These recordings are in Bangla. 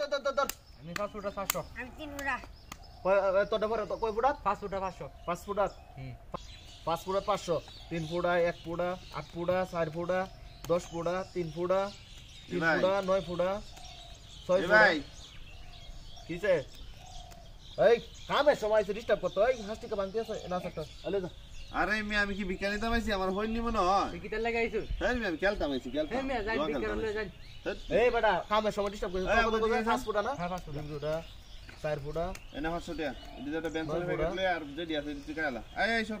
আমি ছয় ফুটা কিসে এই সময় ডিস্টার্ব করতো হাসটিকে বানতে না যা আরে মিয়া আমি কি বিকালে দামাইছি আমার হই নি মনে হয় কি তেল লাগাইছো হ্যাঁ মিয়া আমি খেলতাম আইছি খেলতাম হ্যাঁ মিয়া যাই বিকালে যাই হ্যাঁ। এই বেটা খামের সময় ডিস্টার্ব করিস কত কত ফুটা না হ্যাঁ পাঁচ ফুটা চার ফুটা এনে 500 টাকা বেঞ্চ ফেলে গেলে আর যদি আছে তুই কালা আই আই সব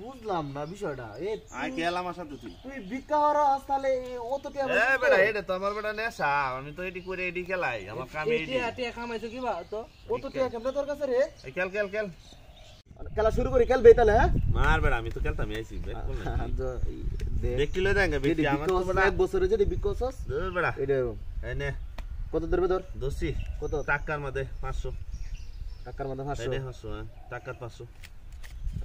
বুঝলাম না বিষয়টা এ আই খেল আমার সাথে তুই তুই ভিক্ষা হর আসলে অত কে এ বেটা এটা তো আমার বেটা নেশা আমি তো এডি করে এডি খেলাই আমার কামে এডি আটি কামাইছো কি বা তো অত কে কেমনে তোর কাছে রে এই খেল খেল খেল মানে খেলা শুরু করি খেলবে তাহলে হ্যাঁ মার বেটা আমি তো খেলতাম আইছি ব্যক্তি লই দেন ব্যক্তি আমার বেটা এক বছরে যদি বিকসস দূর বেটা এটা এই নে কত ধরবে ধর দোষী কত টাকার মধ্যে 500 টাকার মধ্যে 500 হ্যাঁ। টাকার 500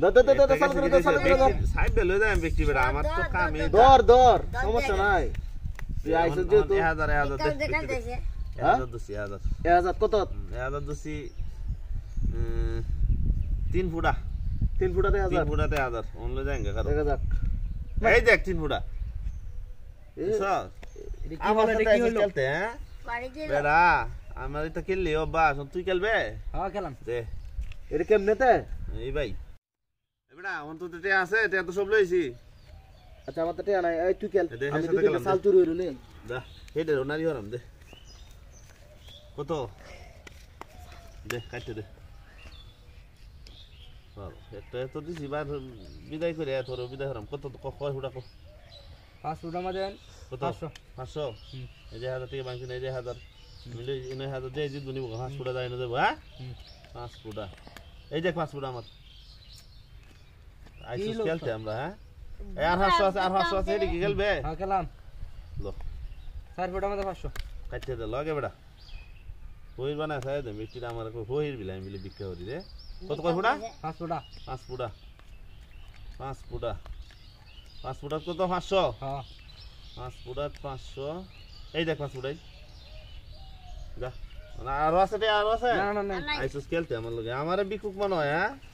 ধর ধর সমস্যা নাই কত তিন ফুটা তিন ফুটাতে হাজার ফুটাতে হাজার অন্য জায়গা কারো দেখা যাক এই তিন ফুটা আমার সাথে খেলতে হ্যাঁ বেড়া আমার এটা তুই খেলবে হ্যাঁ খেলাম দে এটা এই ভাই বেটা আমার আচ্ছা আমার তো তে দে কত দে দিছি বার বিদায় করে তোর বিদায় হরাম কত কয় হুডা কো পাঁচশো টাকা দেন কত পাঁচশো এই যে হাজার থেকে বাংছি এই যে হাজার মিলে এই পাঁচ ফুটা যায় না দেবো হ্যাঁ? পাঁচ ফুটা এই দেখ পাঁচ ফুটা আমার আইসুস খেলতে আমরা হ্যাঁ আর হাসো আছে আর হাসো আছে এদিকে খেলবে হ্যাঁ খেলাম লো স্যার বেটা আমাদের পাঁচশো কাটতে দে লগে বেটা হইর বানা সাহেব দে মিষ্টিটা আমার হইর বিলাই মিলে বিক্রি করি রে কত কয় ফুটা পাঁচ ফুটা পাঁচ ফুটা পাঁচ ফুটা পাঁচ ফুটার কত পাঁচশো হ্যাঁ পাঁচ ফুটার পাঁচশো এই দেখ পাঁচ ফুটাই যা আরো আছে দে আরো আছে না না না আইসুস খেলতে আমার লগে আমারে বিকুক মনে হয় হ্যাঁ